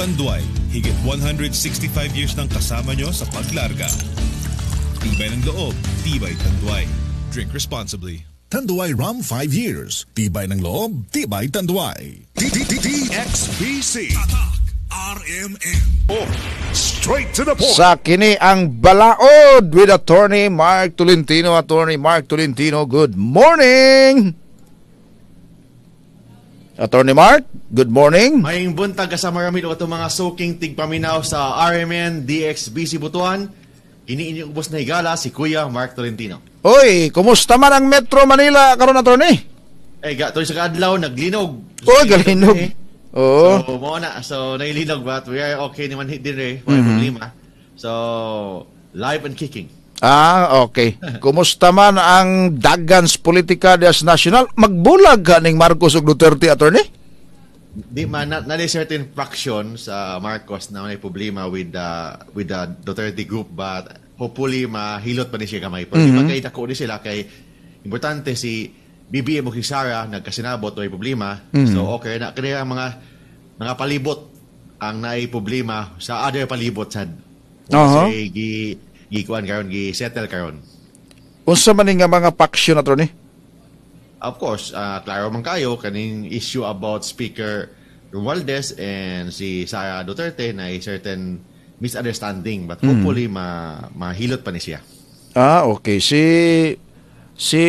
Tanduay, higit 165 years ng kasama nyo sa paglarga. Tibay ng loob, tibay Tanduay. Drink responsibly. Tanduay Rum 5 years. Tibay ng loob, tibay Tanduay. DXBC. Tatak RMN. Oh, straight to the point. Sa kini ang balaod with attorney Mark Tolentino. Attorney Mark Tolentino, good morning! Attorney Mark, good morning. Maying buntag sa kami ito mga soaking tigpaminaw sa RMN DXBC Butuan. Iniiniubos na higala si Kuya Mark Tolentino. Oy, kumusta man ang Metro Manila karon attorney? Eh, gatoy sa kadlaw naglinog. Oh, galinog. Eh. Oo. So, mo na. So, nailinog but we are okay naman din eh. Walang mm-hmm. problema. So, live and kicking. Ah, okay. Kumusta man ang Dagans Politika des National? Magbulag ka ning Marcos ug Duterte, attorney? Di man, na, na certain faction sa Marcos na may problema with the, uh, with the Duterte group but hopefully mahilot pa ni siya kamay. Pero mm-hmm. magkita ko ni sila kay importante si BBM o si Sara nagkasinabot may problema. Mm-hmm. So okay na kaya mga mga palibot ang naay problema sa other palibot sad. Uh-huh. Say, gikuan karon gi-settle karon. Unsa man nga mga faction na ni? Of course, uh, klaro man kayo kaning issue about Speaker Romualdez and si Sara Duterte na a certain misunderstanding but hmm. hopefully mm. ma mahilot pa ni siya. Ah, okay. Si si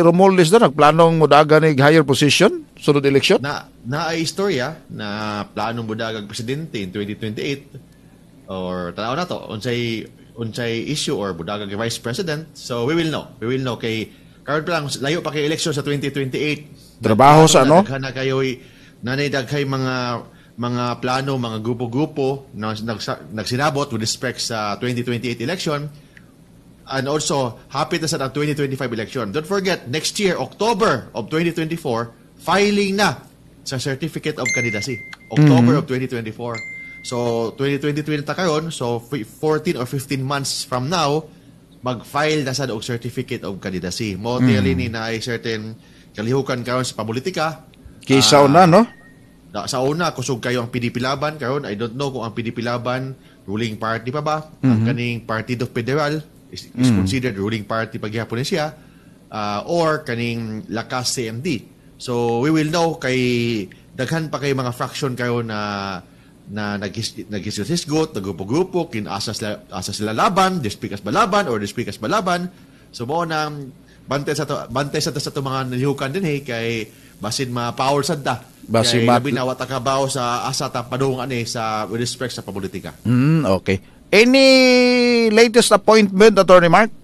Romualdez na nagplanong mudaga ni higher position sunod election? Na na ay istorya na planong mudaga presidente in 2028 or tanaw na to unsay unsay issue or budaga kay Vice President. So we will know. We will know kay karon pa lang layo pa kay election sa 2028. Trabaho sa ano? Na kayo nanay daghay mga mga plano, mga grupo-grupo na nagsinabot with respect sa 2028 election and also happy na sa 2025 election. Don't forget, next year, October of 2024, filing na sa Certificate of Candidacy. October mm-hmm. of 2024. So, 2023 na ta karon, so 14 or 15 months from now, mag-file na sad og certificate of candidacy. Mo mm. ni na ay certain kalihukan karon sa pamulitika. Kay uh, sauna ah, no? Da, sa una kusog kayo ang PDP laban karon, I don't know kung ang PDP laban ruling party pa ba? Mm-hmm. Ang mhm. kaning Partido Federal is, is mm. considered ruling party paghihapon siya uh, or kaning lakas CMD. So we will know kay daghan pa kay mga fraction kayo na uh, na naghisgot, nag gupo kinasa sila, asa sila laban, dispikas ba laban, or dispikas ba laban. So, mo nang bantay sa to, bantay sa to sa to mga nalihukan din hey kay basin ma power sad da. Basin kay mat- binawa ta sa asa ta padungan eh sa with respect sa pamulitika. Mm, okay. Any latest appointment Attorney Mark?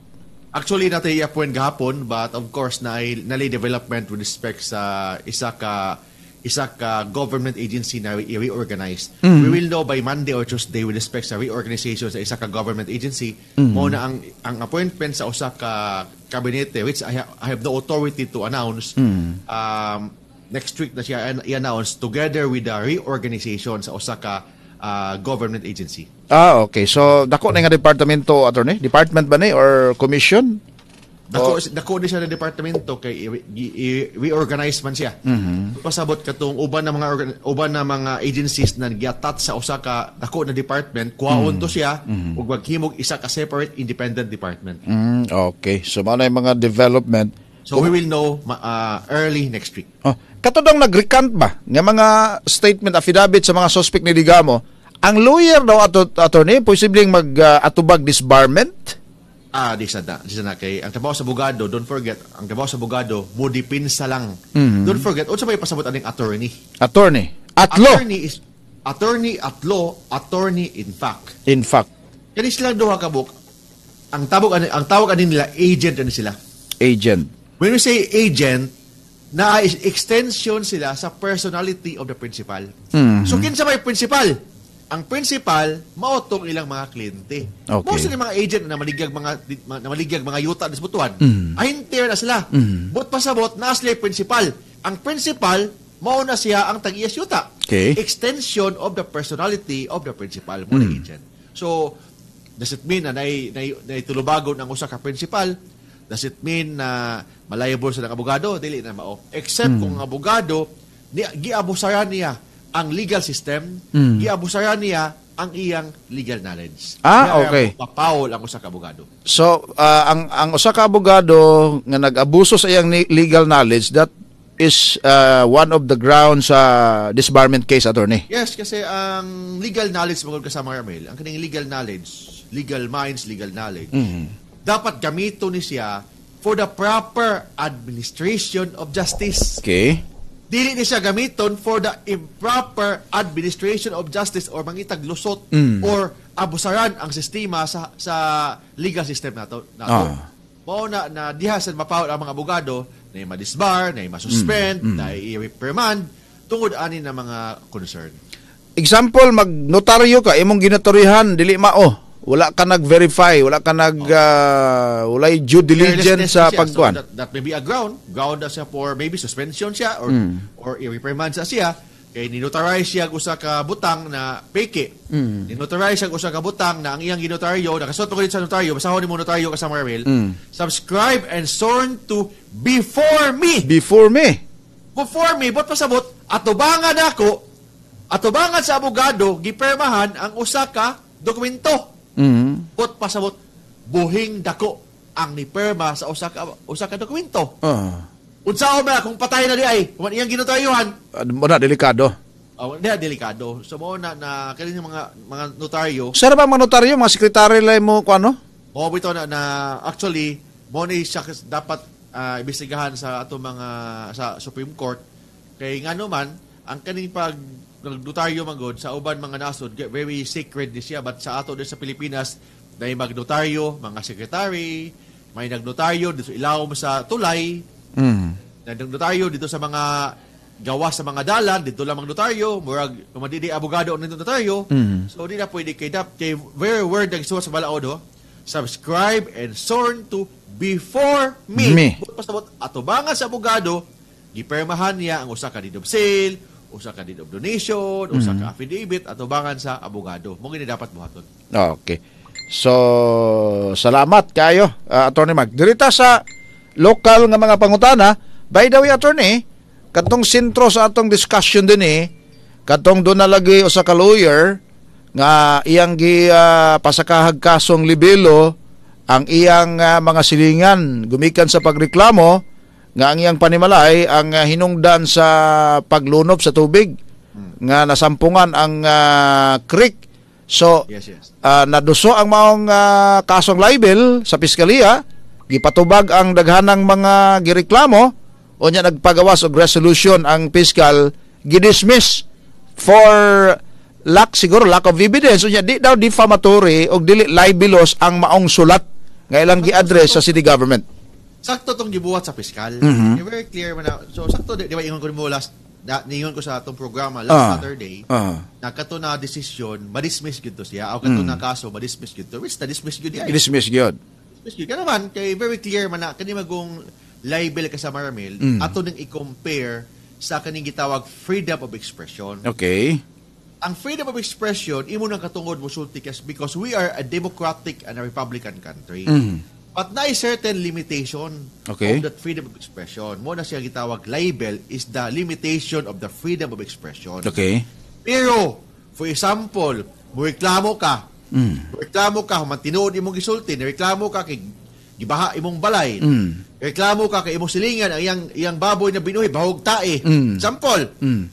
Actually, natin i-appoint gahapon but of course na nalay development with respect sa isa ka isa ka ah, government agency na i-reorganize. Mm. We will know by Monday or Tuesday with respect sa reorganization sa isa ka government agency. Mm. Mo na ang ang appointment sa usa ka kabinete which I, ha- I have the authority to announce mm. um, next week na siya i-announce together with the reorganization sa usa ka uh, government agency. Ah okay. So dako na nga departamento attorney, department ba ni or commission? Dako, oh. dako ni siya ng departamento kay reorganize man siya. Mm-hmm. Pasabot katong uban na mga uban na mga agencies na giatat sa Osaka, dako na department, kuwaon mm-hmm. to siya mm-hmm. himog isa ka separate independent department. Mm, okay. So mao mga development So we will know uh, early next week. Oh, katudong nag-recant ba ng mga statement affidavit sa mga suspect ni Digamo? Ang lawyer daw ato attorney posibleng mag-atubag uh, disbarment? Ah, di sada. Di sana kay ang trabaho sa abogado, don't forget, ang trabaho sa abogado mo sa lang. Mm-hmm. Don't forget, unsa may pasabot aning attorney? Attorney. Atlo. Attorney is attorney at law, attorney in fact. In fact. Kani sila duha ka book. Ang tabog ani ang tawag ani nila agent ani sila. Agent. When we say agent, na extension sila sa personality of the principal. Mm-hmm. So kinsa may principal? ang principal maotong ilang mga kliyente. Okay. Mostly mga agent na maligyag mga na maligyag mga yuta disbutuan. Mm. Ay hintir na sila. Mm. But pasabot na sila principal. Ang principal mao na siya ang tag yuta. Okay. Extension of the personality of the principal mo mm. agent. So does it mean na nay nay, nay tulubagon ang usa ka principal? Does it mean na malayable sa abogado? Dili na mao. Except mm. kung ang abogado ni giabusayan niya ang legal system, mm. giabusayan niya ang iyang legal knowledge. Ah, Kaya okay. Papawol ang usa ka abogado. So, uh, ang ang usa ka abogado nga nag-abuso sa iyang legal knowledge that is uh, one of the grounds sa uh, disbarment case attorney. Yes, kasi ang legal knowledge magod kasama sa mga ang kaning legal knowledge, legal minds, legal knowledge. Mm-hmm. Dapat gamito ni siya for the proper administration of justice. Okay dili ni siya gamiton for the improper administration of justice or mangitag lusot mm. or abusaran ang sistema sa sa legal system nato nato. Ah. Mao na na diha sa mapawod ang mga abogado na madisbar, na masuspend, mm. mm. na i-reprimand tungod ani na mga concern. Example, mag notaryo ka, imong ginatorihan, dili mao wala ka nag-verify, wala ka nag oh. uh, wala due diligence sa pagkuan. So that, that may be a ground, ground siya for maybe suspension siya or mm. or i-reprimand sa siya kay ninotarize siya usa ka butang na peke. Mm. Ninotarize siya usa ka butang na ang iyang ginotaryo nakasuot ko sa notaryo, basahon ni mo notaryo ka sa Marvel. Mm. Subscribe and sworn to before me. Before me. Before me, but pasabot atubangan ako atubangan sa abogado gipermahan ang usa ka dokumento. Mm-hmm. Kot pasabot, buhing dako ang ni Perma sa usa ka dokumento. Uh. Unsa ba kung patay na di ay, kung iyang ginutayuhan. Uh, ah, na delikado. Oh, ah, hindi delikado. So mo na na kani mga mga notaryo. Sir ba mga notaryo, mga sekretary lay mo kuno? Ano? Mo bito na, na actually mo ni siya dapat uh, ibisigahan sa ato mga sa Supreme Court kay ngano man ang kaning pag nagnotaryo man gud sa uban mga nasod very sacred ni siya but sa ato din sa Pilipinas dahil magnotaryo mga secretary may nagnotaryo dito ilaw sa tulay mm. nagnotaryo dito sa mga gawa sa mga dalan dito lang magnotaryo murag kumadidi abogado ng notaryo mm. so di na pwede kay dap kay very word ang isuwa sa balaod oh. subscribe and sworn to before me, me. pasabot atubangan sa abogado gipermahan niya ang usa ka deed sale usa ka deed of donation, mm-hmm. ka affidavit at ubangan sa abogado. Mo gini dapat buhaton. Okay. So salamat kayo uh, Attorney Mag. Dirita sa local nga mga pangutana, by the way Attorney, katong sentro sa atong discussion din eh, katong do na lagi usa ka lawyer nga iyang gi uh, pasakahag kasong libelo ang iyang uh, mga silingan gumikan sa pagreklamo nga ang iyang panimalay ang ah, hinungdan sa paglunop sa tubig hmm. nga nasampungan ang uh, creek so yes, yes. Uh, naduso ang maong uh, kasong libel sa piskalya gipatubag ang daghanang mga gireklamo unya nagpagawas og resolution ang piskal gidismiss for lack siguro lack of evidence unya di daw defamatory og dili libelous ang maong sulat nga ilang ano gi-address sa city government sakto tong gibuhat sa fiscal. Mm-hmm. You're very clear man. So sakto di, di ba ingon ko mo last na, ningon ko sa atong programa last uh, Saturday uh, na kato na decision madismiss gyud to siya aw kato mm. na kaso madismiss gyud to which na dismiss gyud diay eh. dismiss gyud dismiss gyud kanaman kay very clear man na kani magong libel ka sa Maramil mm. ato ning i-compare sa kaning gitawag freedom of expression okay ang freedom of expression imo nang katungod mo sultikas because we are a democratic and a republican country mm But na certain limitation okay. of that freedom of expression. Mo na siya gitawag libel is the limitation of the freedom of expression. Okay. Pero, for example, mo reklamo ka, mm. reklamo ka, human tinuod imong gisulti, reklamo ka kay gibaha imong balay, mm. reklamo ka kay imong silingan ang iyang, iyang baboy na binuhi, bahog tae. Mm. Example, mm.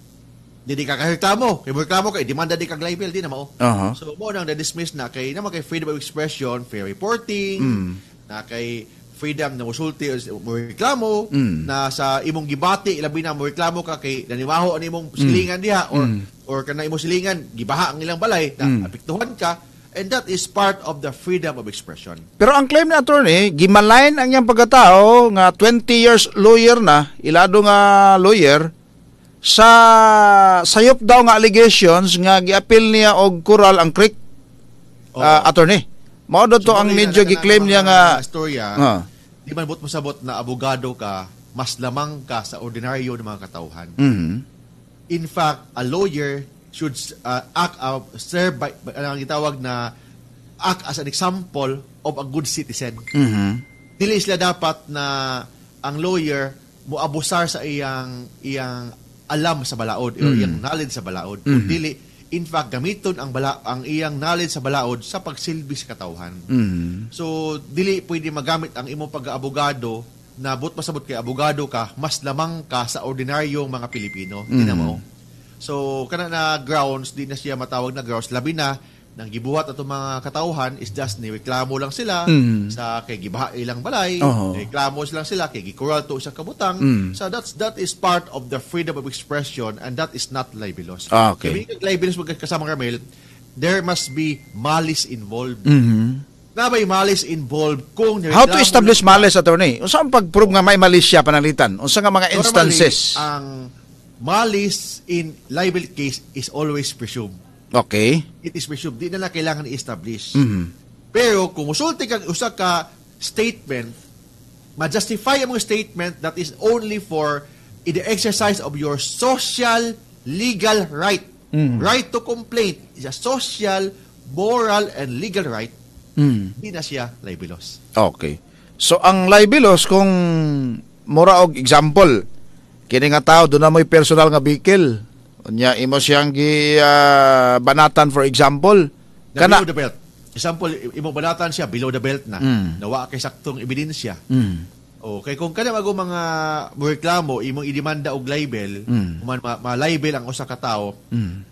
Di, di ka kareklamo. Kay mo reklamo kay eh, demanda di kag libel di na mao. Uh-huh. So mo nang na dismiss na kay naman kay freedom of expression, fair reporting, mm na kay freedom na musulti mo reklamo mm. na sa imong gibati ilabi na mo reklamo ka kay naniwaho ani imong silingan mm. diha or mm. or kana imong silingan gibaha ang ilang balay na mm. apektuhan ka and that is part of the freedom of expression pero ang claim ni attorney gimalain ang iyang pagkatao nga 20 years lawyer na ilado nga lawyer sa sayop daw nga allegations nga giapil niya og kural ang Creek oh. uh, attorney Mao daw to ang medyo giklaim niya nga storya. Uh, ah. di man bot mo na abogado ka, mas lamang ka sa ordinaryo ng mga katauhan. Mm-hmm. In fact, a lawyer should uh, act uh, serve by, by ang gitawag na act as an example of a good citizen. Mm-hmm. Dili sila dapat na ang lawyer mo abusar sa iyang iyang alam sa balaod mm-hmm. iyang knowledge sa balaod. Mm-hmm. Dili in fact gamiton ang bala ang iyang knowledge sa balaod sa pagsilbi sa katawhan. Mm-hmm. So dili pwede magamit ang imo pag-aabogado na but masabot kay abogado ka mas lamang ka sa ordinaryong mga Pilipino. Mm-hmm. Tinamo. So kana na grounds di na siya matawag na grounds labi na nang gibuhat ato mga katauhan is just ni reklamo lang sila mm. sa kay gibaha ilang balay oh. reklamo lang sila kay gikural to sa kabutang mm. so that's that is part of the freedom of expression and that is not libelous ah, okay kay libelous wag kasama Carmel there must be malice involved mm-hmm. na may malice involved kung How to establish malice attorney? Unsa ang pag-prove nga may malice siya panalitan? Unsa nga mga instances? Normally, ang malice in libel case is always presumed. Okay. It is presumed. Di na kailangan i-establish. Mm-hmm. Pero kung musulti kang usa ka statement, ma-justify ang mga statement that is only for in the exercise of your social legal right. Mm-hmm. Right to complaint is a social, moral, and legal right. Mm-hmm. Di na siya libelous. Okay. So ang libelous kung mura og example, kini nga tao do na may personal nga bikil Nya imo siyang gi ah, banatan for example. Na Kana below the belt. Example, imo banatan siya below the belt na. Mm. Nawa kay saktong ebidensya. Mm. O kay kung kada mago mga reklamo imong idemanda og libel, Mm. human ma, ma-libel ang usa ka tawo, Mm.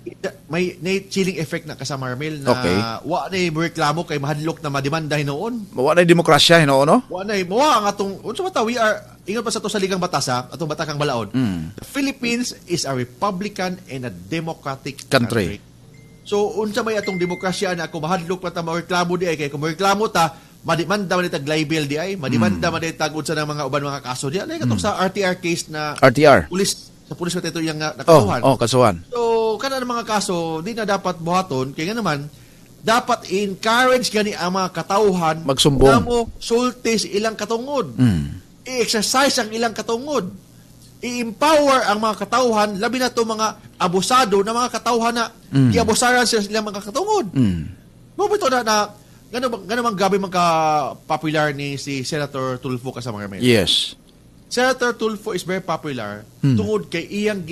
may may chilling effect na ka sa Marmel na Okay. wa na yung reklamo kay mahadlok na mademanda hinoon. Wa na demokrasya hinoon no? Wa na mo ang atong unsa ba ta we are Ingat pa sa to sa Ligang Batas, ha? Atong Batakang Balaod. Mm. The Philippines is a Republican and a Democratic country. country. So, unsa may atong demokrasya na ako mahadlok pa ta reklamo di ay. Kaya kung reklamo ta, madimanda man itag libel di ay, madimanda mm. man itag unsa ng mga uban mga kaso di ay. Katong mm. sa RTR case na RTR. Pulis, sa pulis pa ito yung nakasuhan. Oh, oh, kasuhan. So, kana mga kaso, di na dapat buhaton. Kaya nga naman, dapat encourage gani ang mga katauhan magsumbong na mo sultis ilang katungod. Mm i-exercise ang ilang katungod. I-empower ang mga katauhan, labi na to mga abusado na mga katauhan na mm. iabusaran sila silang mga katungod. Mm. Mabito na, na gano'n gano bang gabi magka-popular ni si Senator Tulfo Casamanga Mesa? Yes. Senator Tulfo is very popular hmm. tungod kay iyang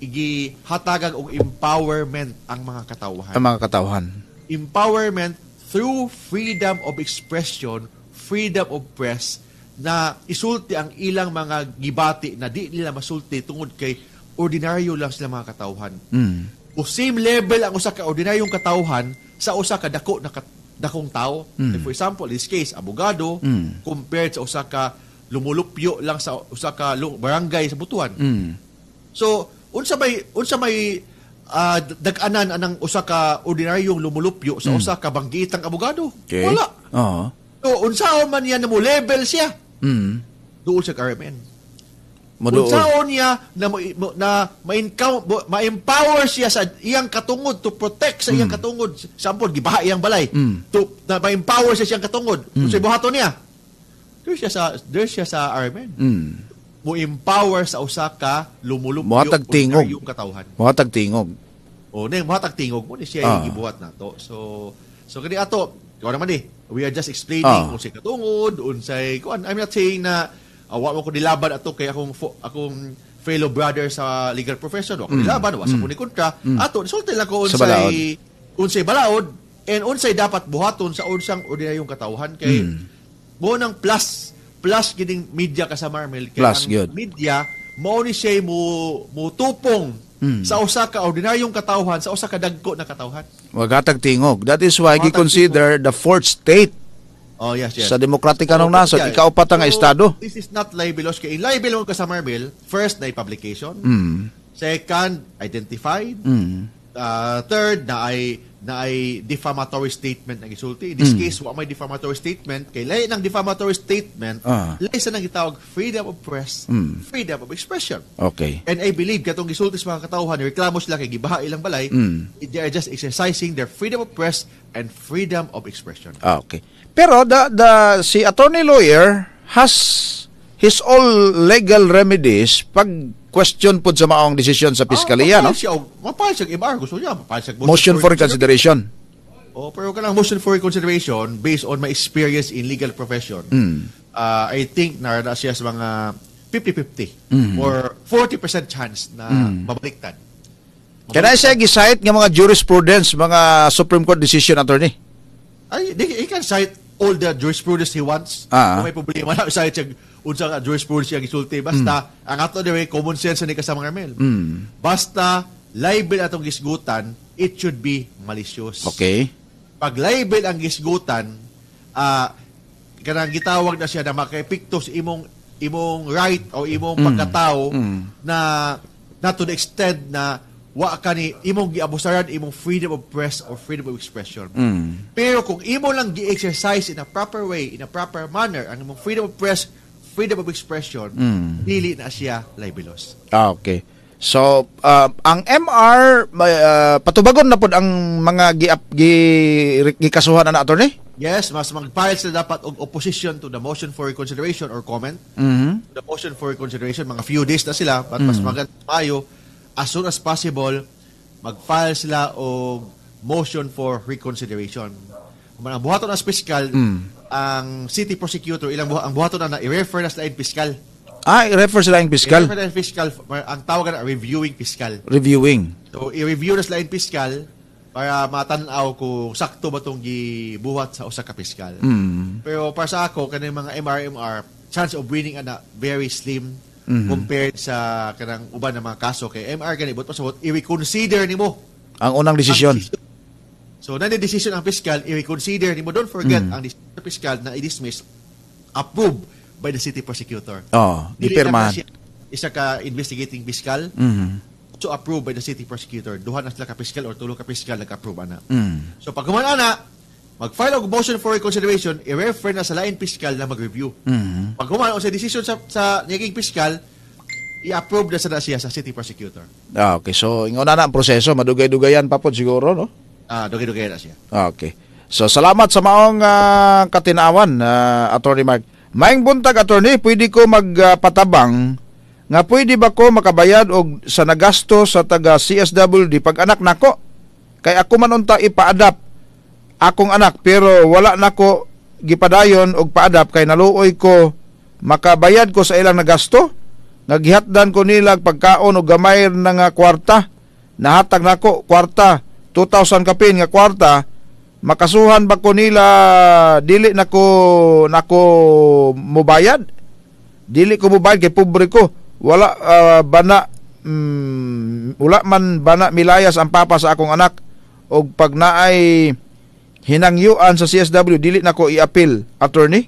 gihatagan og empowerment ang mga katauhan. Ang mga katauhan. Empowerment through freedom of expression, freedom of press, na isulti ang ilang mga gibati na di nila masulti tungod kay ordinaryo lang sila mga katawhan. Mm. O same level ang usa ka ordinaryong katawhan sa usa ka dako na kat- dakong tao. Mm. Like for example, in this case, abogado mm. compared sa usa ka lumulupyo lang sa usa ka barangay sa Butuan. Mm. So, unsa may unsa may uh, dag-anan anang usa ka ordinaryong lumulupyo sa mm. usa ka banggitang abogado? Okay. Wala. Oo. Uh-huh. So, unsaon man niya na mo level siya. Mm. Doon sa Carmen. Maduol. Unsaon niya na, na ma-empower siya sa iyang katungod to protect sa iyang mm. katungod. Sampol, gibaha iyang balay. Mm. To, na ma-empower siya sa iyang katungod. Mm. Sa buhato niya. There siya sa, there siya sa Carmen. Mm mo empower sa usa ka lumulupyo muhatag tingog yung katawhan muhatag tingog o ning muhatag tingog mo ni siya ah. gibuhat nato so so kini ato kaw naman di We are just explaining oh. Ah. unsay katungod, unsay kuan. I'm not saying na awa ah, uh, mo ko nilaban ato kay akong akong fellow brother sa legal profession, wa ko mm. nilaban, wa sa mm. ko kontra. Mm. Ato, sulti lang ko unsay unsay balaod and unsay dapat buhaton sa unsang ordinaryong katawhan kay mm. mo nang plus plus giding media kasama Marmel kay plus, ang good. media mao ni siya mo mo tupong Hmm. Sa usa ka ordinaryong katawhan, sa usa ka dagko na katawhan. Wagatag tingog. That is why gi-consider the fourth state Oh, yes, yes. Sa demokratikanong anong oh, nasod, yeah. ikaw pa ta nga so, estado. This is not libelous kay libel mo ka sa Marvel, first na publication. Mm. Second, identified. Mm. Uh, third, na ay na ay defamatory statement ang isulti. In this mm. case, wa may defamatory statement. Kay lahi ng defamatory statement, uh. lahi sa nang gitawag freedom of press, mm. freedom of expression. Okay. And I believe katong gisulti sa mga katawhan, reklamo sila kay gibaha ilang balay, mm. they are just exercising their freedom of press and freedom of expression. Ah, okay. Pero the, the si attorney lawyer has his all legal remedies pag question po sa maong desisyon sa ah, piskalya, no? Siya, oh, mapahal siya MR. Gusto niya, mapahal siya. Motion, for, consideration. Oh, pero kanang motion for consideration based on my experience in legal profession. Mm. Uh, I think narada siya sa mga 50-50 mm. or 40% chance na mm. mabaliktad. Can I say gisahit ng mga jurisprudence, mga Supreme Court decision, attorney? Ay, he can cite all the jurisprudence he wants. Ah. Kung may problema na, cite siya unsa ka jurisprudence ang isulti basta mm. ang ato diri common sense ni kasama Carmel. Mm. Basta libel atong gisgutan, it should be malicious. Okay. Pag libel ang gisgutan, uh, kanang gitawag na siya na makaepekto sa imong imong right o imong mm. pagkatao mm. na na to the extent na wa ka ni imong giabusaran imong freedom of press or freedom of expression. Mm. Pero kung imo lang gi-exercise in a proper way, in a proper manner ang imong freedom of press freedom of expression, mm. dili na siya libelous. Ah, okay. So, uh, ang MR uh, ah, patubagon na pod ang mga gi gi, gikasuhan na attorney? Yes, mas mag-file sila dapat og opposition to the motion for reconsideration or comment. Mm-hmm. The motion for reconsideration mga few days na sila, but mm-hmm. mas mm. maganda mayo as soon as possible mag-file sila og motion for reconsideration. Kung buhaton as fiscal, mm ang city prosecutor ilang buha, ang buhaton na i-refer na sa lain fiscal. Ah, i-refer sa lain fiscal. I-refer na fiscal ang tawag na reviewing fiscal. Reviewing. So i-review na sa lain fiscal para matanaw kung sakto ba tong gibuhat sa usa ka fiscal. Mm. Pero para sa ako kanang mga MRMR chance of winning ana very slim mm-hmm. compared sa kanang uban na mga kaso kay MR kani but pasabot i-reconsider nimo ang unang desisyon. Ang desisyon So, na decision ang fiscal, i-reconsider nimo. Don't forget, mm. ang decision ng fiscal na i-dismiss, approved by the city prosecutor. Oh, di gipirma. Isa ka investigating fiscal, mm-hmm. so approved by the city prosecutor. Duha na sila ka fiscal or tulong ka fiscal nag-approve ana. Mm. So, pag kuman ana, mag-file og motion for reconsideration, i-refer na sa lain fiscal na mag-review. Mm-hmm. Pag human sa decision sa, sa naging fiscal, i-approve na sa siya sa city prosecutor. Ah, okay, so ingon na ang proseso, madugay-dugayan pa po siguro, no? Ah, dugi-dugi na siya. Ah, okay. So salamat sa maong ah, katinawan, ah, Attorney Mark. Maing buntag, Attorney, pwede ko magpatabang nga pwede ba ko makabayad og sa nagasto sa taga CSWD pag anak nako? Kay ako man unta ipaadap akong anak pero wala nako gipadayon og paadap kay naluoy ko makabayad ko sa ilang nagasto naghihatdan ko nila pagkaon og gamay na nga kwarta nahatag nako kwarta 2,000 kapin nga kwarta, makasuhan ba ko nila dili na ko na ko mubayad? Dili ko mubayad kay pobre ko. Wala uh, bana um, wala man bana milayas ang papa sa akong anak og pag naay hinangyuan sa CSW dili na ko i-appeal attorney.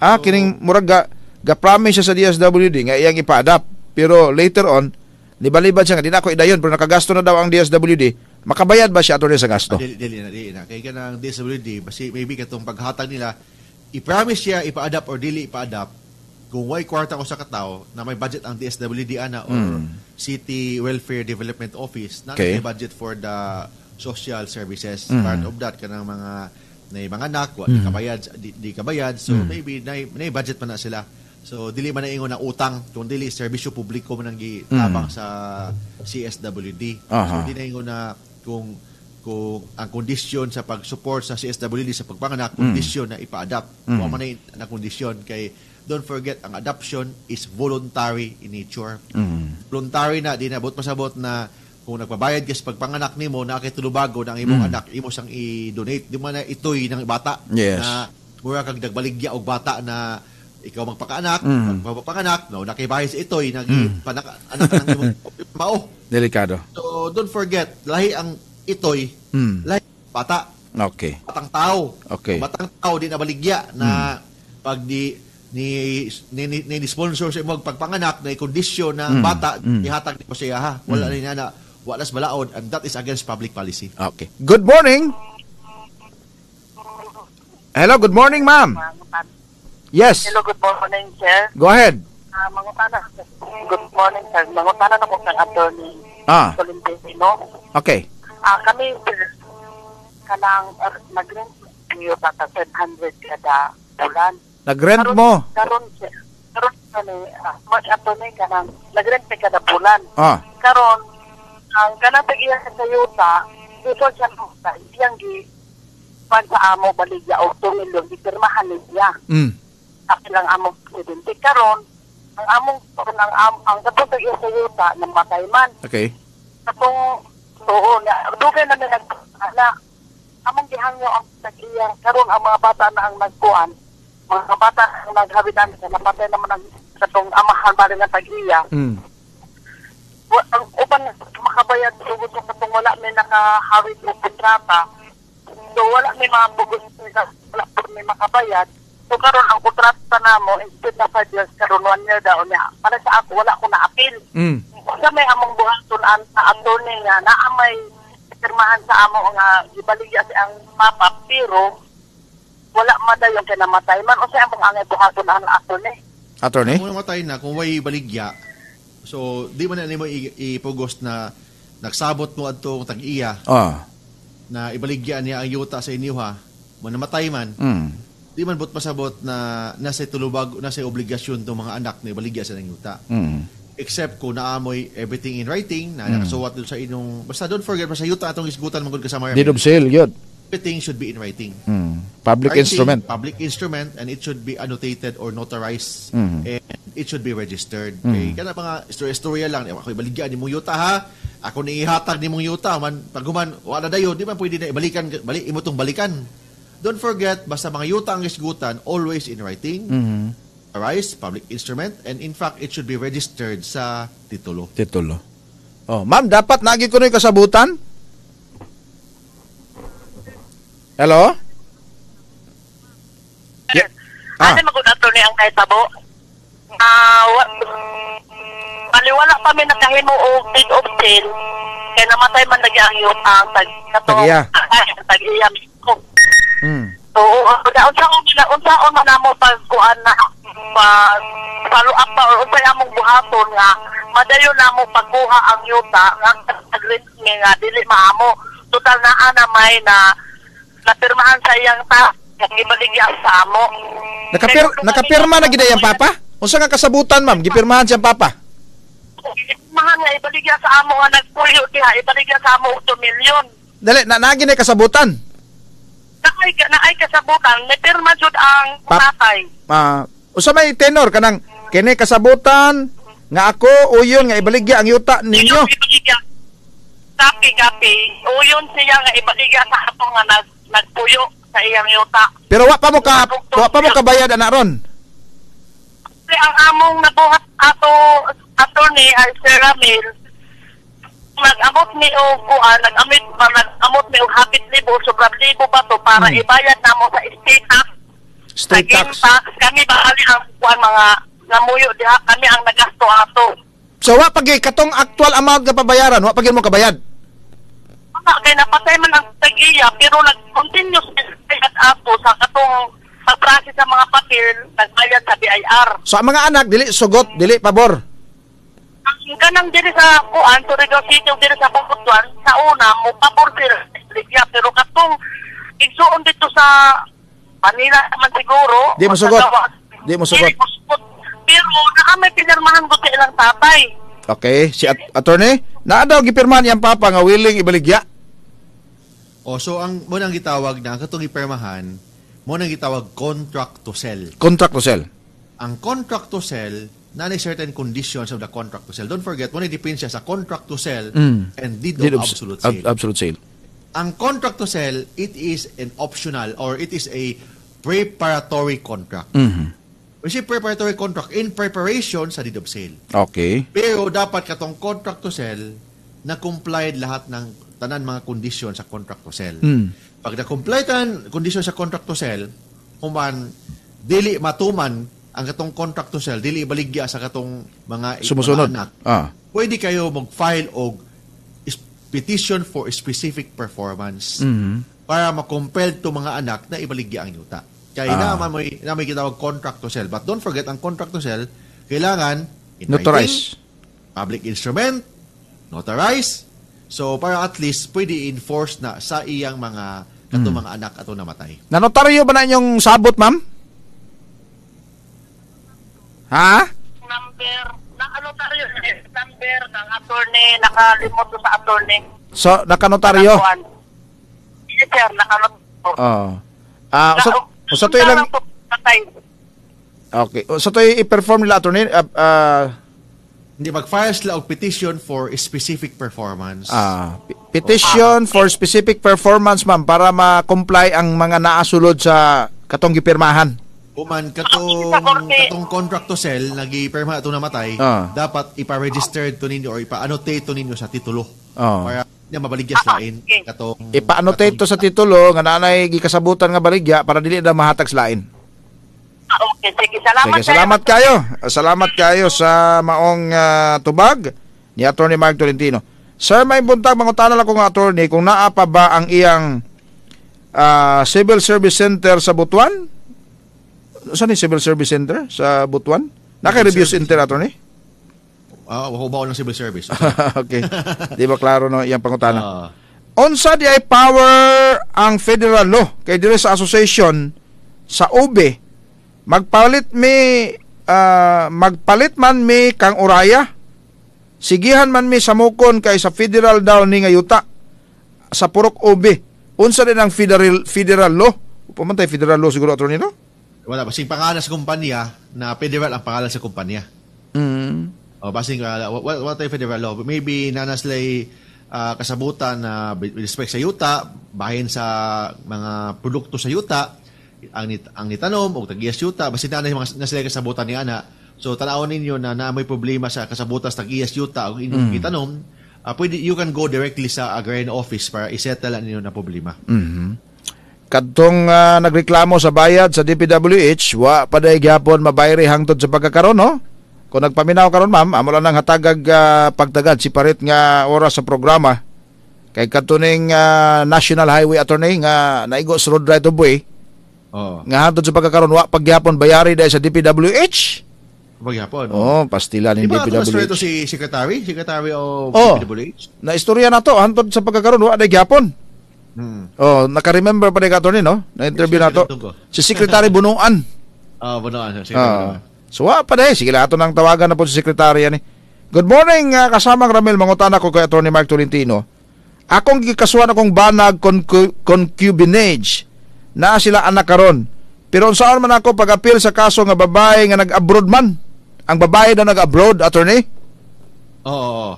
Ah kining murag ga, ga promise siya sa DSWD nga iyang ipa-adapt pero later on nibalibad siya nga di idayon pero nakagasto na daw ang DSWD Makabayad ba siya attorney sa gasto? Dili, dili na, dili na. Kaya ka ng disability, basi maybe katong paghatag nila, i-promise siya ipa-adapt or dili ipa-adapt kung way kwarta ko sa katao na may budget ang DSWD ana or mm. City Welfare Development Office na okay. may budget for the social services mm. part of that kanang mga na mga anak wa mm. di hmm. kabayad di, di kabayad so mm. maybe na, na budget pa na sila so dili man ingon na utang kung dili serbisyo publiko man ang gitabang mm. sa CSWD uh-huh. so di na ingon na kung kung ang kondisyon sa pag-support sa CSWD sa pagpanganak, mm. kondisyon mm. na ipa-adapt. Mm. Kung man na kondisyon kay don't forget ang adoption is voluntary in nature. Mm. Voluntary na di nabot masabot na kung nagpabayad ka sa pagpanganak nimo na kay tulubago ng imong mm. anak imo sang i-donate di man na itoy ng bata yes. na mura kag nagbaligya og bata na ikaw magpakaanak mm. magpapanganak no nakibayad sa itoy nag mm. panak anak ng imong mao Delikado. So, don't forget, lahi ang itoy, mm. lahi bata. Okay. Batang tao. Okay. batang tao din nabaligya na mm. pag di ni ni, ni, ni, ni sponsor sa imong pagpanganak na kondisyon na mm. bata mm. ihatag ni siya ha wala mm. ni na walas balaod and that is against public policy okay good morning hello good morning ma'am yes hello good morning sir go ahead Uh, ah, mangutana. Good morning, sir. Mangutana na po ng attorney. Ah. Tolentino. Okay. Ah, kami, sir, kanang er, nag-rent niyo pa 700 kada bulan. Nag-rent mo? Karon, sir. Karon, kami, uh, ah, much attorney, kanang nag-rent pa kada bulan. Ah. Karon, ang kanang tagiya sa yuta, ito siya po sa isiyang gi, pag sa amo baligya o tumilong, di pirmahan niya. Mm. Ako lang amo presidente. Karon, ang among tuon, ang, am, ang katutog yung sayuta, namatay man. Okay. Katong tuon, dugay na may nagkaanak. Among gihangyo ang nag karon ang mga bata na ang nagkuan, mga bata na ang naghabitan, namatay naman ang katong amahan ba rin ang tag-iya. Mm. Ang upan makabayad, sugod sa katong wala may nakahawid ng kontrata, Do wala may mga bugos, wala may makabayad, So karon ang kontrata na mo instead na 5 years karon 1 year daw niya. Para sa ako wala ko na appeal. Mm. Sa may among buhaton an sa attorney nga na may pirmahan sa amo nga gibaligya si ang mapa pero wala madayong kinamatay man o sa among angay buhaton an attorney. Attorney? Kung matay na, kung way baligya, so di man na mo ipugos na nagsabot mo adto tag-iya. Ah. Oh. Na ibaligya niya ang yuta sa inyo ha. Mo namatay man. Mm di man bot pasabot na nasa tulubag nasa obligasyon tong mga anak ni baligya sa nang yuta. Mm. Except ko naamoy everything in writing na mm. nakasuwat dun sa inong basta don't forget basta yuta atong isgutan mangod ka sa mayor Deed of sale yun. Everything should be in writing. Mm. Public writing, instrument. Public instrument and it should be annotated or notarized mm. and it should be registered. Mm. Okay, kana mga istorya-istorya lang ako ibaligya ni mo yuta ha ako ni ihatag ni mong yuta man pag human wala dayon di man pwede na ibalikan bali imo tong balikan Don't forget, basta mga yuta ang isgutan, always in writing, mm-hmm. arise, public instrument, and in fact, it should be registered sa titulo. Titulo. Oh, ma'am, dapat nagi ko rin kasabutan? Hello? Yeah. Ah. Ano magod ato ni ang naitabo? Ah, mm, mm, maliwala kami nakahimo og tig of sale. Kaya namatay man nagyang ang ah, Tag-iya. Ah, tag-iya. Mm. Oo, ah, kaya unsa ko nila, unsa ko man mo pagkuan na mag follow up or unsa among buhaton nga madayo na mo pagkuha ang yuta nga agreement nga dili maamo total na ana ah, may na napirmahan sa iyang ta ang ibaligya sa amo. Nakapir nakapirma na gid ang papa? Unsa nga kasabutan ma'am gipirmahan siyang papa? Gipirmahan nga ibaligya sa amo nga nagpuyo diha ibaligya sa amo 2 milyon. Dali na nagi na kasabutan. Naay ka naay kasabutan, may pirma jud ang tatay. Ma, uh, usa may tenor kanang kini kasabutan nga ako uyon nga ibaligya ang yuta ninyo. Kapi kapi, uyon siya nga ibaligya sa ato nga nag, nagpuyo sa iyang yuta. Pero wa pa mo ka wa pa mo ka bayad ana ron. Kasi ang among nabuhat ato attorney ay Sir Ramil nag-amot ni o kuan ah, nag-amit ba nag-amot ni og hapit libo sobrang libo ba to para hmm. ibayad namo sa estate tax state tax tax kami ba ali ang kuan mga namuyo diha kami ang nagasto ato so wa pagay katong actual amount nga pabayaran wa pagay mo kabayad wala kay napatay man ang tagiya pero nag-continuous bayad ato sa katong sa process sa mga papel nagbayad sa BIR so ang mga anak dili sugot dili pabor ang kanang diri sa kuan to Rizal City ug diri sa Pangkutuan sa una mo pabor sila Ligya pero katong igsuon dito sa Manila man siguro di mo sugot di mo sugot pero naka may pinirmahan ko sa ilang tatay Okay, si at attorney, na daw gipirman yang papa nga willing ibaligya. Oh, so ang mo nang gitawag na katong gipirmahan, mo nang gitawag contract to sell. Contract to sell. Ang contract to sell na any certain conditions of the contract to sell. Don't forget, muna depends siya sa contract to sell mm. and deed of, deed of absolute sale. Ab- absolute sale. Ang contract to sell, it is an optional or it is a preparatory contract. Mm-hmm. When say preparatory contract, in preparation sa deed of sale. Okay. Pero dapat katong contract to sell, na-complied lahat ng tanan mga conditions sa contract to sell. Mm. Pag na-comply tanan kondisyon sa contract to sell, kuman dili matuman ang katong contract to sell dili ibaligya sa katong mga sumusunod mga anak, ah. pwede kayo mag-file og petition for specific performance mm-hmm. para makompel to mga anak na ibaligya ang yuta. Kaya ah. naman may, na may kitawag contract to sell. But don't forget, ang contract to sell, kailangan in notarize. public instrument, notarize. So, para at least pwede enforce na sa iyang mga katong mm. mga anak ato namatay. Na notaryo ba na inyong sabot, ma'am? Ha? Number ng ano tayo? Eh, number ng attorney, nakalimot sa attorney. So, nakanotaryo? Yes, sir, nakanotaryo. Oo. Oh. Ah, so, so to ilang... Okay. So to i-perform nila attorney uh, uh, hindi mag-file sila og petition for specific performance. Ah, petition oh. for specific performance ma'am para ma-comply ang mga naasulod sa katong gipirmahan. Uman, katong, katong contract to sell, nag-perma to namatay, ah. dapat ipa-register to ninyo or ipa-annotate to ninyo sa titulo. Oh. Para niya mabaligya sa lain. Ah, katong, ipa-annotate to sa titulo, nga nanay gikasabutan nga baligya para dili na mahatag sa lain. Ah, okay, sige, salamat, sige, salamat kayo. Salamat kayo sa maong uh, tubag ni Attorney Mark Tolentino. Sir, may buntag mangutan lang ko nga attorney kung naa pa ba ang iyang uh, civil service center sa Butuan? saan yung Civil Service Center sa Butuan? Naka-review center, attorney? Ah, uh, ako ng civil service. okay. Di ba klaro na yung pangutana? Uh, ah. Onsa di ay power ang federal law kay dire sa association sa OB magpalit mi uh, magpalit man mi kang uraya sigihan man mi samukon kay sa federal daw ni ngayuta sa purok OB unsa din ang federal federal law pumantay federal law siguro attorney no wala Sing pangalan sa kumpanya na federal ang pangalan sa kumpanya. Mm. O basing uh, what, what type federal law? Maybe nanaslay uh, kasabutan na uh, respect sa yuta, bahin sa mga produkto sa yuta, ang, nit ang nitanom o tagiyas yuta, basing na mga naslay kasabutan ni ana. So tanawon ninyo na naamoy problema sa kasabutan sa tagiyas yuta o inyong mm. gitanom, uh, pwede, you can go directly sa agrarian office para isettle ninyo na problema. Mm-hmm kadtong uh, nagreklamo sa bayad sa DPWH wa pa paday gyapon mabayri hangtod sa pagkakaron no kung nagpaminaw karon ma'am amo lang nang hatagag uh, pagtagad si parit nga oras sa programa kay katuning uh, ah, National Highway Attorney nga naigo sa road right of way Oo. Oh. nga hangtod sa pagkakaron wa pagyapon bayari dahil sa DPWH Pagyapon. Oh, pastila ni diba DPWH. Diba ito si Secretary? Secretary of oh, DPWH? Na istorya na to, hangtod sa pagkakaroon, wa na gyapon. Hmm. Oh, naka-remember pa ni Katorne, no? Na-interview nato. Si Secretary Bunuan. Ah, oh, Bunuan. Sige. Oh. So, wa pa dahil. Sige, ato nang tawagan na po si Secretary yan eh. Good morning, uh, kasamang Ramil. Mangutan ako kay Attorney Mark Tolentino. Akong gikasuan akong banag concu- concubinage na sila anak karon. Pero saan man ako pag-appeal sa kaso nga babae nga nag-abroad man? Ang babae na nag-abroad, attorney? Oo. Oh,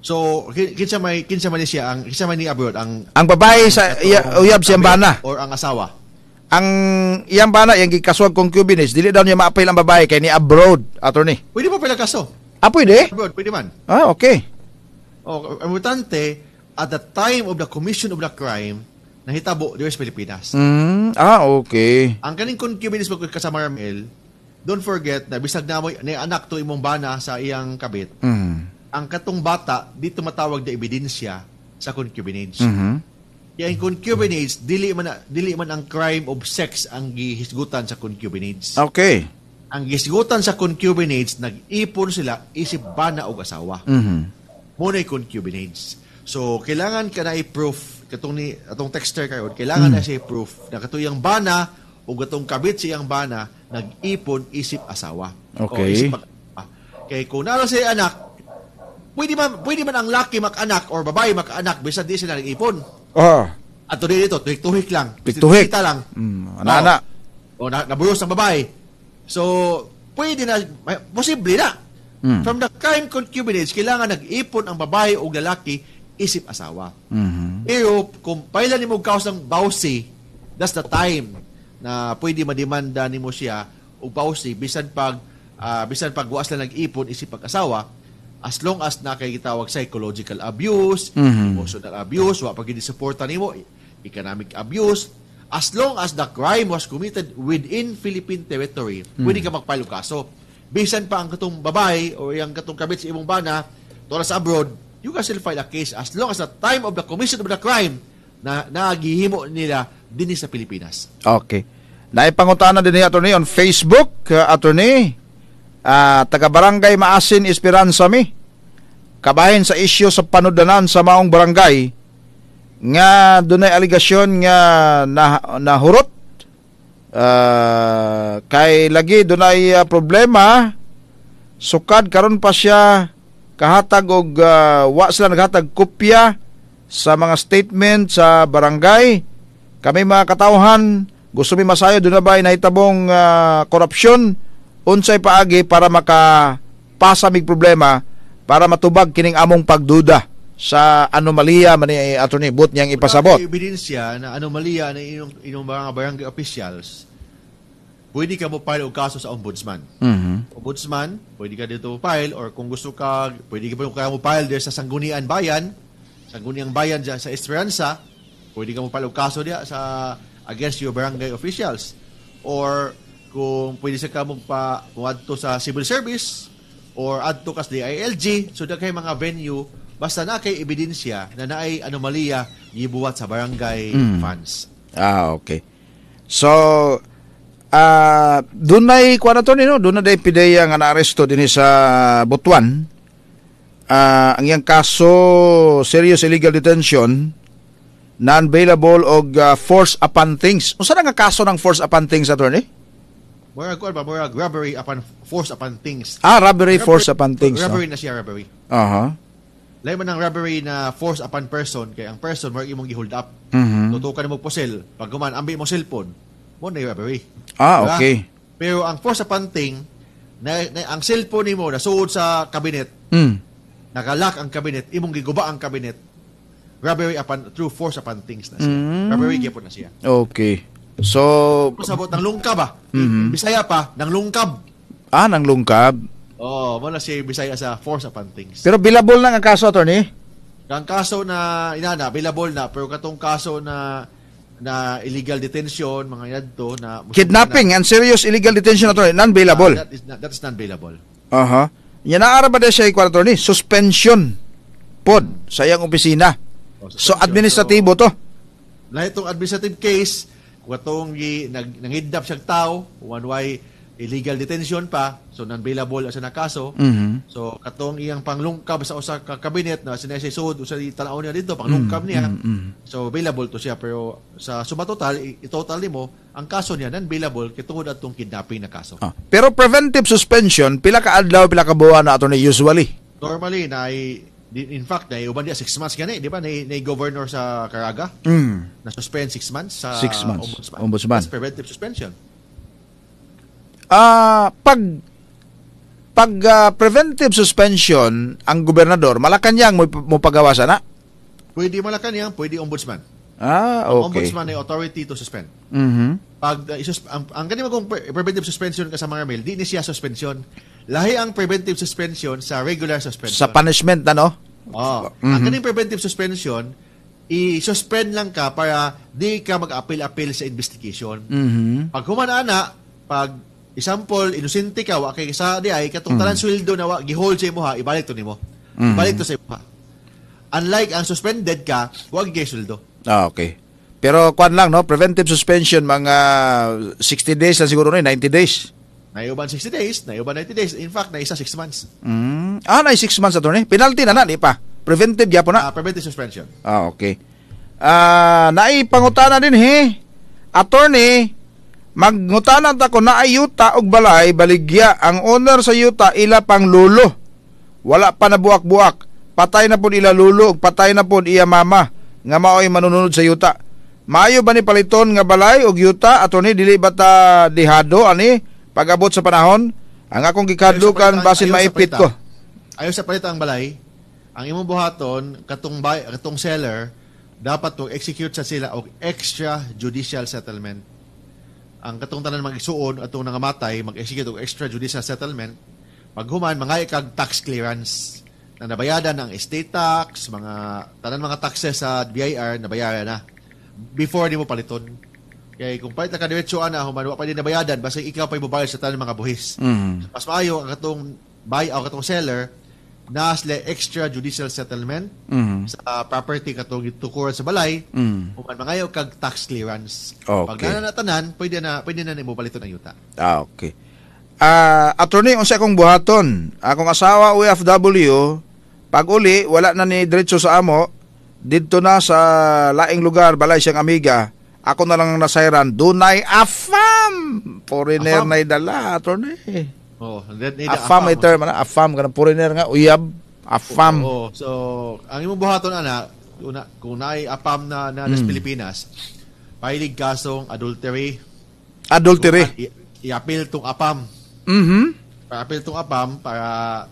So kinsa may kinsa man siya ang kinsa man ni abroad ang ang babae sa uyab siyang bana or ang asawa. Ang iyang bana yang gikasuag concubines, dili daw niya maapil ang babae kay ni abroad attorney. Pwede pa pila kaso. Ah pwede? Abroad pwede man. Ah okay. Oh, importante at the time of the commission of the crime nahitabo diri sa Pilipinas. Mm, ah okay. Ang kaning concubines pag kasama Ramel, don't forget na bisag na mo ni anak to imong bana sa iyang kabit. Mm ang katong bata di tumatawag na ebidensya sa concubinage. Mm-hmm. Kaya ang concubinage dili man dili man ang crime of sex ang gihisgutan sa concubinage. Okay. Ang gihisgutan sa concubinage nag-ipon sila isip bana og asawa. Mm-hmm. Muna concubinage. So kailangan ka na i-proof katong ni atong texter kayo kailangan mm-hmm. na siya proof na katuyang bana o katong kabit siyang bana nag-ipon isip asawa. Okay. O, isip, Kay kung nara siya anak, Pwede man, pwede man ang laki makanak or babae makanak bisan di sila nag-ipon. Oh. At tuloy dito, tuhik-tuhik lang. Tuhik-tuhik. Kita lang. Mm, ana-ana. Oh, na, nabuyos ang babae. So, pwede na, posible na. Mm. From the crime concubinage, kailangan nag-ipon ang babae o lalaki isip asawa. Mm-hmm. Pero kung pailan ni mo kaos ng bawsi, that's the time na pwede madimanda ni mo siya o bawsi bisan pag uh, bisan pag guwas lang nag-ipon isip pag asawa as long as na kay psychological abuse, mm-hmm. emotional abuse, wa pag gidisuporta nimo economic abuse, as long as the crime was committed within Philippine territory, mm-hmm. pwede ka magpile kaso. Bisan pa ang katong babay o ang katong kabit sa imong bana tola sa abroad, you can still file a case as long as the time of the commission of the crime na nagihimo nila dinhi sa Pilipinas. Okay. Naipangutana din ni attorney on Facebook, uh, attorney uh, taga barangay Maasin Esperanza mi kabahin sa isyu sa panudanan sa maong barangay nga dunay aligasyon nga nah, nahurot uh, kay lagi dunay uh, problema sukad karon pa siya kahatag og uh, wa sila naghatag kopya sa mga statement sa barangay kami mga katawhan gusto mi masayo dunay bay nahitabong uh, korupsyon unsay paagi para makapasa mig problema para matubag kining among pagduda sa anomalya man ni attorney Booth niyang ipasabot. Kung ebidensya na anomalya na inyong, inyong mga barangay officials, pwede ka mo file og kaso sa ombudsman. Mm-hmm. Ombudsman, pwede ka dito file or kung gusto ka, pwede ka pa mo file there sa Sanggunian Bayan, Sanggunian Bayan dyan, sa Esperanza, pwede ka mo file og kaso diya sa against your barangay officials or kung pwede sa kamong pa adto sa civil service or adto kas DILG so daghay mga venue basta na kay ebidensya na naay anomalya gibuhat sa barangay mm. funds. Ah, okay. So uh, ah, dunay na na to ni no, doon na day pideya nga naaresto dinhi sa Butuan. Uh, ang iyang kaso serious illegal detention non-bailable og uh, ah, force upon things. Unsa nga kaso ng force upon things attorney? Murag ba? Murag robbery upon force upon things. Ah, robbery, robbery force upon things. Robbery no? na siya, robbery. Aha. Uh-huh. Lain man ang robbery na force upon person kay ang person murag imong gi-hold up. Mm-hmm. Tutukan mo posel, pag guman ambi mo cellphone, mo na robbery. Ah, diba? okay. Pero ang force upon thing na, na ang cellphone nimo nasuod sa cabinet, Mm. Nagalak ang cabinet, imong giguba ang cabinet, Robbery upon through force upon things na siya. Mm. Robbery gyapon na siya. Okay. So... Pasabot ng lungkab ah. Mm-hmm. Bisaya pa, ng lungkab. Ah, ng lungkab. Oo, oh, wala si Bisaya sa force upon things. Pero bilabol na ang kaso, attorney? Ang kaso na, inana, bilabol na. Pero katong kaso na na illegal detention, mga yan to, na... Kidnapping na, and serious illegal detention, attorney, non-bailable. Uh, ah, that, is, not, that is non-bailable. Aha. Uh-huh. Yan na araw ba siya, ikaw, attorney? Suspension. Pod, sa iyang opisina. Oh, so, administratibo so, to. Lahat itong administrative case, Kwatong gi nag, nangidnap siya tao, one way illegal detention pa, so non available as na kaso. Mm-hmm. So katong iyang panglungkab sa usa ka cabinet na sinesisod usa di tanaw niya dito, panglungkab niya. Mm-hmm. mm-hmm. So available to siya pero sa suma total, i-total mo ang kaso niya non-bailable kitungod atong kidnapping na kaso. Ah. Pero preventive suspension pila ka adlaw pila ka buwan na ato na usually. Normally na In fact, naiuban dia 6 months gani, di ba? ni, nay governor sa Caraga. Mm. Na suspend 6 months sa six months. ombudsman. ombudsman. preventive suspension. Ah, uh, pag pag uh, preventive suspension ang gobernador, Malacanang mo, mo pagawa sana? Pwede Malacanang, pwede ombudsman. Ah, okay. Ang ombudsman ay authority to suspend. Mm-hmm. Pag, uh, isus- ang, ang ganyan kung preventive suspension ka sa mga mail, di ni siya suspension Lahi ang preventive suspension sa regular suspension. Sa punishment, ano? Oo. Mm-hmm. Ang ganing preventive suspension, i-suspend lang ka para di ka mag-appeal-appeal sa investigation. Mm-hmm. Pag humanana, pag example, inusinti ka, wa kay sa di ay, katong mm-hmm. sweldo na gihold sa imo ha, ibalik to nimo. Mm-hmm. Ibalik to sa imo ha. Unlike ang suspended ka, wa gay sweldo. Ah, okay. Pero kwan lang, no? Preventive suspension, mga 60 days lang siguro na, 90 days. Naiuban 60 days, naiuban 90 days. In fact, naisa 6 months. Mm. Ah, na 6 months attorney. Penalty na na, di pa. Preventive gyapon na. Uh, preventive suspension. Ah, okay. Ah, uh, naipangutana din he. Attorney, magngutana ta ko na yuta og balay baligya ang owner sa yuta ila pang lolo. Wala pa na buak-buak. Patay na pud ila lolo ug patay na pud iya mama nga maoy manununod sa yuta. Maayo ba ni paliton nga balay og yuta attorney dili bata ta dihado ani? Pag-abot sa panahon, ang akong gikadlukan basin maipit ko. Ayon sa ang balay, ang imong buhaton katong bay, katong seller dapat to execute sa sila og extra judicial settlement. Ang katong tanan magisuon atong nangamatay mag-execute og extra judicial settlement paghuman mga ikag tax clearance na nabayadan ang estate tax, mga tanan mga taxes sa BIR nabayaran na before di mo paliton. Kay kung palit na ka diretso ana human wa pa din nabayadan basta ikaw pa ibubayad sa tanang mga buhis. Mm. Mas maayo ang katong buy o katong seller na sila extra judicial settlement mm sa uh, property katong itukuran sa balay mm. Mm-hmm. kung mangayo kag tax clearance. Okay. Pag nananatanan, pwede na pwede na nimo paliton ang yuta. Ah, okay. Uh, attorney, unsa akong buhaton? Akong asawa OFW, pag uli wala na ni diretso sa amo, didto na sa laing lugar balay siyang amiga ako na lang nasairan. Dunay afam. Foreigner afam. na idala, attorney. Oh, that need afam, afam. ay term na. Ano? Afam ka na. Foreigner nga. Uyab. Afam. Oh, oh. So, ang imong buhaton ana, una, kung naay afam na na mm. Pilipinas, pailig kasong adultery. Adultery. So, i-appeal tong apam. Mm-hmm. Para appeal tong apam para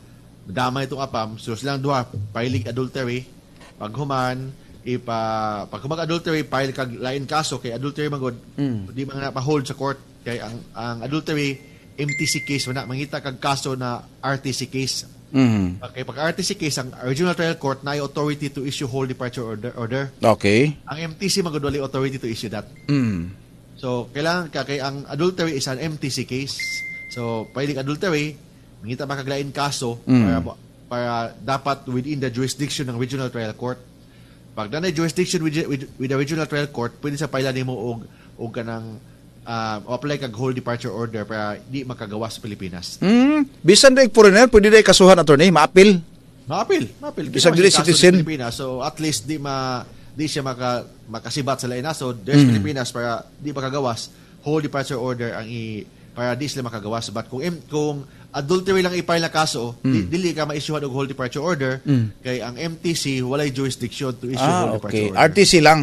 damay itong apam. So silang duha, pailig adultery, paghuman, ipa uh, pag kumag adultery file kag lain kaso kay adultery magod mm. di man na hold sa court kay ang ang adultery MTC case wala mangita kag kaso na RTC case Mm-hmm. Okay, pag RTC case, ang original trial court na authority to issue hold departure order. order. Okay. Ang MTC magudwali authority to issue that. Mm. So, kailangan ka, kay ang adultery is an MTC case. So, pwede adultery, mangita makaglain kaso mm. para, para dapat within the jurisdiction ng regional trial court. Pag na jurisdiction with, with, with the regional trial court, pwede sa pailan nimo og og kanang uh, apply kag whole departure order para di makagawas sa Pilipinas. Mm, bisan dai foreigner, pwede dai kasuhan attorney, maapil. Maapil, maapil. Bisag dili citizen. Pilipinas, so at least di ma di siya maka, makasibat sa lain so there's mm. Pilipinas para di makagawas whole departure order ang i para di sila makagawas but kung kung adultery lang ipile na kaso, mm. di, hmm. dili ka ma-issuehan og whole departure order mm. kay ang MTC walay jurisdiction to issue ah, whole departure okay. order. RTC lang.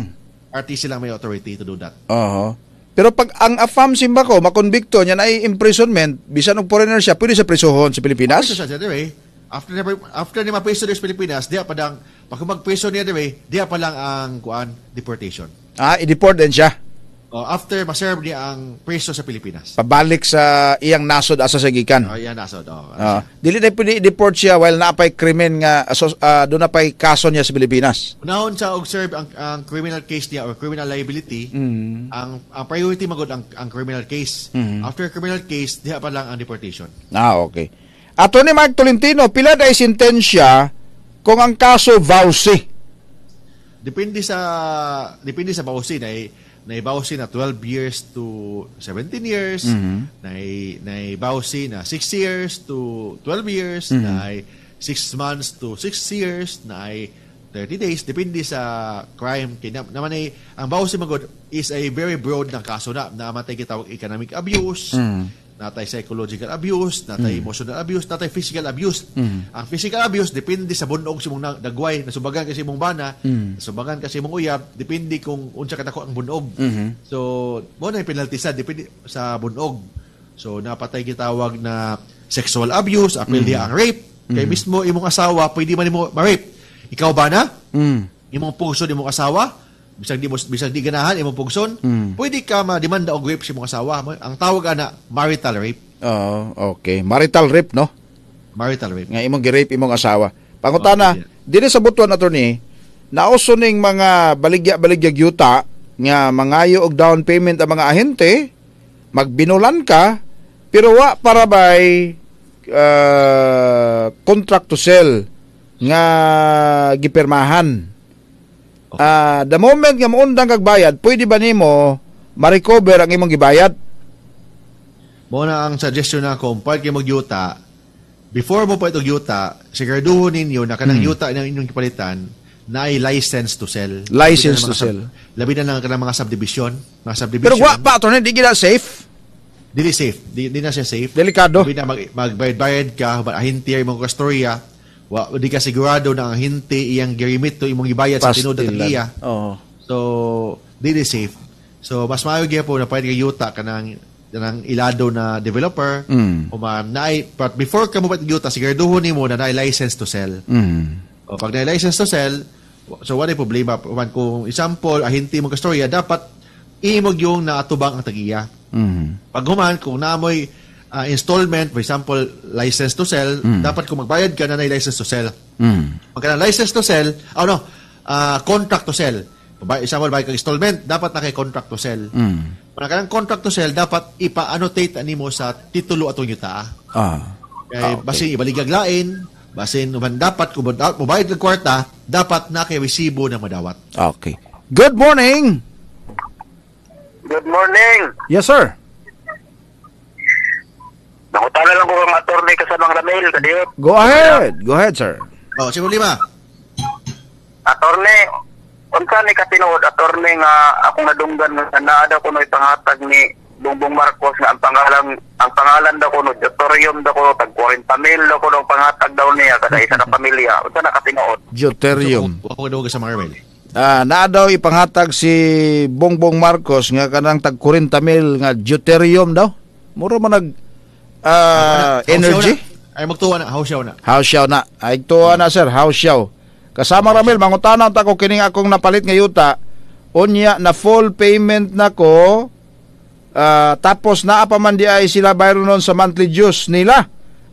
RTC lang may authority to do that. Oo. Uh-huh. Pero pag ang afam simba ko, makonbikto niya na imprisonment, bisan og foreigner siya, pwede sa prisuhon sa Pilipinas? Pwede siya, anyway. After, after niya ma-prison sa Pilipinas, diya pa lang, pag mag-prison niya, anyway, diya pa lang ang kuan, deportation. Ah, i-deport din siya? Oh, after ma niya ang preso sa Pilipinas. Pabalik sa iyang nasod asa sa gikan. Oh, iyang nasod. Oh, oh. Dili na pwede deport siya while na pay krimen nga so, uh, ah, do na pay kaso niya sa Pilipinas. Unahon sa observe ang, ang criminal case niya or criminal liability. Mm. Ang, ang priority magod ang, ang criminal case. Mm. After criminal case, diha pa lang ang deportation. Ah, okay. Ato ni Mark Tolentino, pila na sentensya kung ang kaso vowsy? Depende sa depende sa vowsy na eh, naibawasin na 12 years to 17 years, mm-hmm. nai, naibawasin na 6 years to 12 years, mm-hmm. na 6 months to 6 years, na 30 days, depende sa crime. Kaya naman ay, ang bawasin magod is a very broad na kaso na, na matay kitawag economic abuse, mm-hmm natay psychological abuse, natay mm. emotional abuse, natay physical abuse. Mm. Ang physical abuse depende sa bunog si mong dagway, nasubagan kasi imong bana, mm. nasubagan kasi imong uyab, depende kung unsa kadako ang bunog. Mm-hmm. So, mo na penalty sa depende sa bunog. So, napatay gitawag na sexual abuse, apil mm. ang rape. Mm. Kay mm-hmm. mismo imong asawa pwede man imo ma-rape. Ikaw bana? Mm. Imong puso imong asawa, bisag di mo bisag di ganahan imong pugson mm. pwede ka ma demanda og rape sa si imong asawa ang tawag ana marital rape oh okay marital rape no marital rape nga imong gi-rape imong asawa pangutana oh, yeah. dili sa butuan attorney naoso ning mga baligya baligya yuta nga mangayo og down payment ang mga ahente magbinulan ka pero wa para bay uh, contract to sell nga gipirmahan Okay. Uh, the moment nga maundang kag bayad, pwede ba nimo ma-recover ang imong gibayad? Mo na ang suggestion na kung pwede kayo magyuta, before mo pa ito yuta, siguraduhin ninyo na kanang hmm. yuta na inyong kipalitan na ay license to sell. License to sell. Labi na lang kanang mga subdivision. Mga subdivision. Pero wa pa, na, di gina safe. Dili safe. Di, di na siya safe. Delikado. Labi na mag, magbayad-bayad ka, ahintier mong kastorya, wa di ka sigurado na ang hinti iyang girimit to imong gibayad sa tinud at iya. Oo. So dili safe. So mas maayo gyud po na pwede ka yuta kanang kanang ilado na developer mm. o ma naay but before ka mo pat yuta siguraduhon nimo na naay license to sell. Mm. O pag na license to sell, so wala problema man kung example ah, mo ka storya dapat imog yung naatubang ang tagiya. Mm. Pag human kung naamoy uh, installment, for example, license to sell, mm. dapat kung magbayad ka na na license to sell. Mm. Pagka na license to sell, oh no, uh, contract to sell. Example, bayad ka installment, dapat na kay contract to sell. Mm. Pagka ng contract to sell, dapat ipa-annotate ani mo sa titulo atong yuta. Ah. Kay, ah, okay. Basin ibaligaglain, basin uban dapat kung mabayad ng kwarta, dapat na kay resibo na madawat. Okay. Good morning! Good morning! Yes, sir. Nakutala lang ko ang attorney kasamang Ramil, kadiyot. Go ahead. Go ahead, sir. Oh, si Lima. Attorney, unsa ni katinood attorney nga ako nadunggan nga naa daw kuno ipangatag ni Bongbong Marcos nga ang pangalan ang pangalan daw kuno Jotorium daw ko tag 40 mil daw kuno pangatag daw niya kada isa na pamilya. unta na katinood? Joterium. Ako daw sa Marmel. Ah, naa daw ipangatag si Bongbong Marcos nga kanang tag 40 mil nga Joterium daw. Muro man nag uh, energy? Ay magtuwa na, house na. House na. Ay tuwa na sir, house show. Kasama Ramil, mangutan na ko kining akong napalit nga yuta. Unya na full payment na ko. Uh, tapos na pa man di ay sila bayro nun sa monthly dues nila.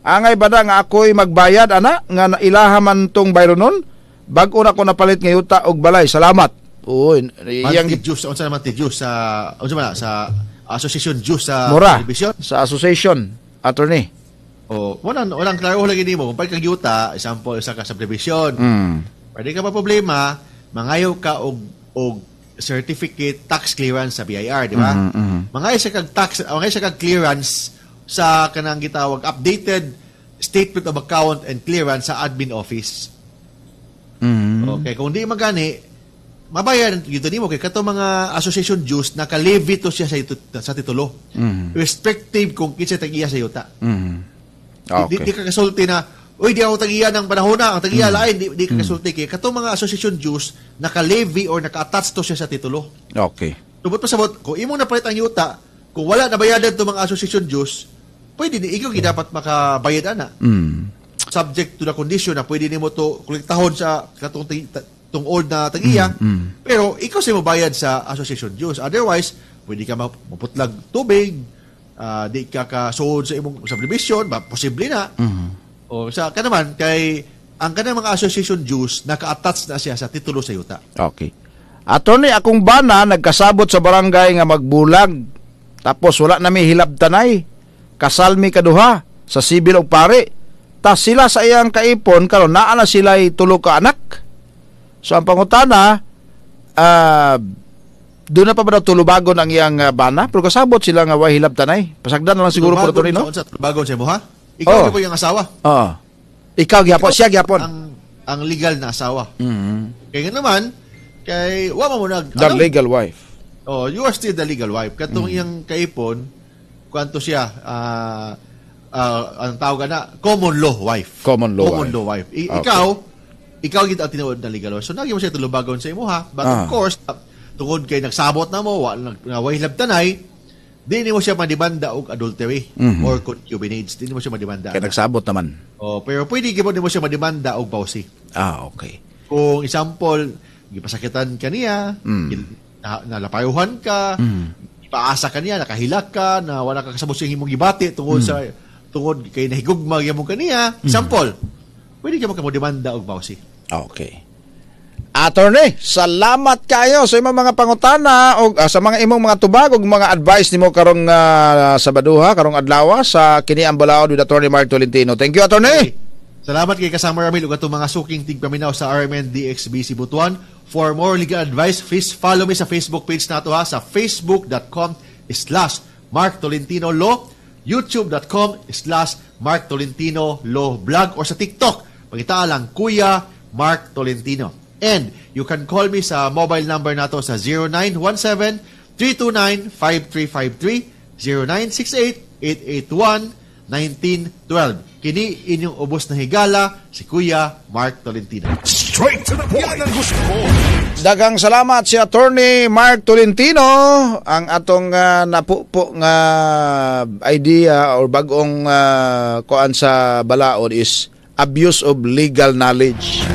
Angay ba na nga ako'y magbayad ana nga ilaha man tong bayro nun? Bag-o na ko napalit nga yuta og balay. Salamat. Uy, iyang juice unsa man juice sa unsa man sa association juice sa Mura, division sa association attorney? O, wala, walang klaro lagi nimo. Kung pagka yuta, example, isa ka subdivision, mm. pwede ka pa problema, mangayaw ka og, og certificate tax clearance sa BIR, di ba? Mm-hmm. Mangayaw siya kag tax, mangayaw sa kag clearance sa kanang gitawag updated statement of account and clearance sa admin office. Mm-hmm. Okay, kung di magani, mabayan gito nimo kay kato mga association dues nakalevy to siya sa, ito, sa titulo. Mm-hmm. Respective kung kinsa tagiya sa yuta. Mm-hmm. okay. Di, di, ka kasulti na Uy, di ako tagiya ng panahon na. Ang tagiya mm. lain, di, di ka mm-hmm. kasulti. Mm. Kaya katong mga association dues, naka-levy or naka-attach to siya sa titulo. Okay. Tubot pa sabot, kung imong napalit ang yuta, kung wala nabayadan to mga association dues, pwede ni ikaw dapat makabayad ana. Mm. Subject to the condition na pwede nimo to kolektahon sa katong old na tagiya, mm-hmm. pero ikaw siya bayad sa association dues. Otherwise, pwede ka maputlag tubig, uh, di ka kasood sa imong subdivision, ba, posible na. Mm-hmm. O sa ka naman, kay ang kanang mga association dues, naka-attach na siya sa titulo sa yuta. Okay. Attorney, akong bana, nagkasabot sa barangay nga magbulag, tapos wala na may hilab tanay, kasalmi kaduha, sa sibil og pare, ta sila sa iyang kaipon karon naa na sila tulo ka anak So ang pangutana, uh, doon na pa ba daw tulubagon ang iyang uh, bana? Pero kasabot sila nga wahilab tanay. Pasagdan na lang siguro po ito rin, no? Tulubagon siya mo, ha? Ikaw oh. po yung asawa. Oo. Oh. Ikaw, gyapon. Siya, gyapon. Ang, ang legal na asawa. Mm-hmm. Kaya naman, kay wa mo nag The alam, ano? legal wife. Oh, you are still the legal wife. Katong mm iyang kaipon, kwanto siya, ah, uh, uh, ang tawag na, common law wife. Common law common wife. law wife. I- okay. Ikaw, ikaw gid ang tinuod na legal. So nagi mo siya tulubagon sa imo But uh of ah. course, tungod kay nagsabot na mo, wa nagwaylab tanay, di mo siya madimanda og adultery mm-hmm. or concubinage. Di mo siya madimanda. Kaya na. nagsabot naman. Oh, pero pwede gyud mo siya madimanda og bawsi. Ah, okay. Kung example, gipasakitan kaniya niya, mm. na, nalapayuhan ka, mm. ipaasa ka niya, nakahilak ka, na wala ka kasabot sa imong gibati tungod mm. sa tungod kay nahigugma gyud mo kaniya. Mm. Example, pwede gyud mo demanda og bawsi. Okay. Attorney, salamat kayo sa imong mga pangutana o uh, sa mga imong mga tubag o mga advice nimo karong uh, Sabaduha, karong adlaw ah, sa kini ang balaod with Attorney Mark Tolentino. Thank you, Attorney. Okay. Salamat kay Kasama Ramil ug atong mga suking tigpaminaw sa RMNDXBC Butuan. For more legal advice, please follow me sa Facebook page nato ha sa facebook.com slash Mark Tolentino Law, youtube.com slash Mark Tolentino Law Blog or sa TikTok. Pagkita lang, Kuya Mark Tolentino. And you can call me sa mobile number nato sa 0917-329-5353, 0968-881-1912. Kini inyong ubos na higala, si Kuya Mark Tolentino. Straight to the point! ang gusto ko! Dagang salamat si Attorney Mark Tolentino ang atong uh, napupo nga idea or bagong uh, ah, koan sa balaod is abuse of legal knowledge.